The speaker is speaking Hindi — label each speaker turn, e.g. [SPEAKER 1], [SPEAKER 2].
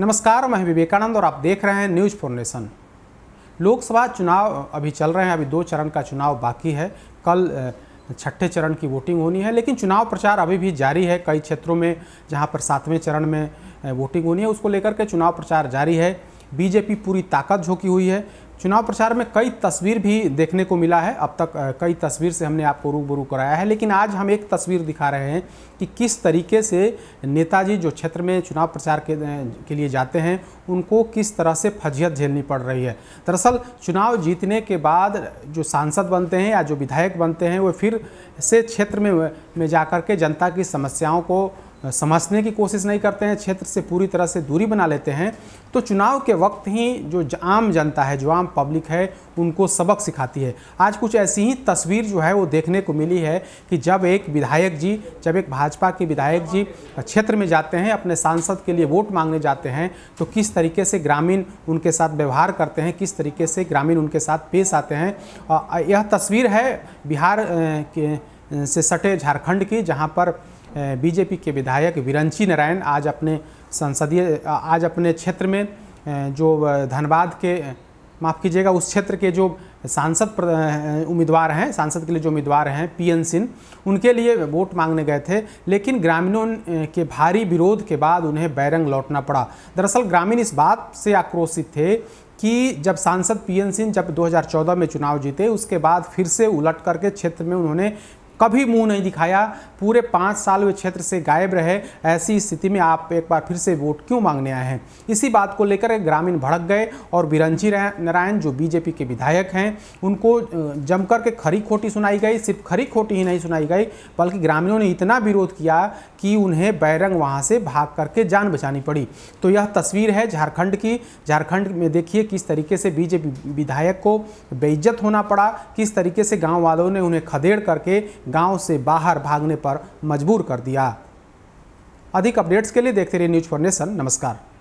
[SPEAKER 1] नमस्कार मैं विवेकानंद और आप देख रहे हैं न्यूज नेशन लोकसभा चुनाव अभी चल रहे हैं अभी दो चरण का चुनाव बाकी है कल छठे चरण की वोटिंग होनी है लेकिन चुनाव प्रचार अभी भी जारी है कई क्षेत्रों में जहां पर सातवें चरण में वोटिंग होनी है उसको लेकर के चुनाव प्रचार जारी है बीजेपी पूरी ताकत झोंकी हुई है चुनाव प्रचार में कई तस्वीर भी देखने को मिला है अब तक कई तस्वीर से हमने आपको रूबरू कराया है लेकिन आज हम एक तस्वीर दिखा रहे हैं कि किस तरीके से नेताजी जो क्षेत्र में चुनाव प्रचार के, के लिए जाते हैं उनको किस तरह से फजीहत झेलनी पड़ रही है दरअसल चुनाव जीतने के बाद जो सांसद बनते हैं या जो विधायक बनते हैं वो फिर से क्षेत्र में में जा के जनता की समस्याओं को समझने की कोशिश नहीं करते हैं क्षेत्र से पूरी तरह से दूरी बना लेते हैं तो चुनाव के वक्त ही जो आम जनता है जो आम पब्लिक है उनको सबक सिखाती है आज कुछ ऐसी ही तस्वीर जो है वो देखने को मिली है कि जब एक विधायक जी जब एक भाजपा के विधायक जी क्षेत्र में जाते हैं अपने सांसद के लिए वोट मांगने जाते हैं तो किस तरीके से ग्रामीण उनके साथ व्यवहार करते हैं किस तरीके से ग्रामीण उनके साथ पेश आते हैं यह तस्वीर है बिहार से सटे झारखंड की जहाँ पर बीजेपी के विधायक विरंची नारायण आज अपने संसदीय आज अपने क्षेत्र में जो धनबाद के माफ़ कीजिएगा उस क्षेत्र के जो सांसद उम्मीदवार हैं सांसद के लिए जो उम्मीदवार हैं पी एन सिंह उनके लिए वोट मांगने गए थे लेकिन ग्रामीणों के भारी विरोध के बाद उन्हें बैरंग लौटना पड़ा दरअसल ग्रामीण इस बात से आक्रोशित थे कि जब सांसद पीएन सिंह जब 2014 में चुनाव जीते उसके बाद फिर से उलट करके क्षेत्र में उन्होंने कभी मुंह नहीं दिखाया पूरे पाँच साल वे क्षेत्र से गायब रहे ऐसी स्थिति में आप एक बार फिर से वोट क्यों मांगने आए हैं इसी बात को लेकर ग्रामीण भड़क गए और बिरंजी नारायण जो बीजेपी के विधायक हैं उनको जमकर के खरी खोटी सुनाई गई सिर्फ खरी खोटी ही नहीं सुनाई गई बल्कि ग्रामीणों ने इतना विरोध किया कि उन्हें बैरंग वहाँ से भाग करके जान बचानी पड़ी तो यह तस्वीर है झारखंड की झारखंड में देखिए किस तरीके से बीजेपी विधायक को बेइज्जत होना पड़ा किस तरीके से गाँव वालों ने उन्हें खदेड़ करके गांव से बाहर भागने पर मजबूर कर दिया अधिक अपडेट्स के लिए देखते रहिए न्यूज फॉर नेशन नमस्कार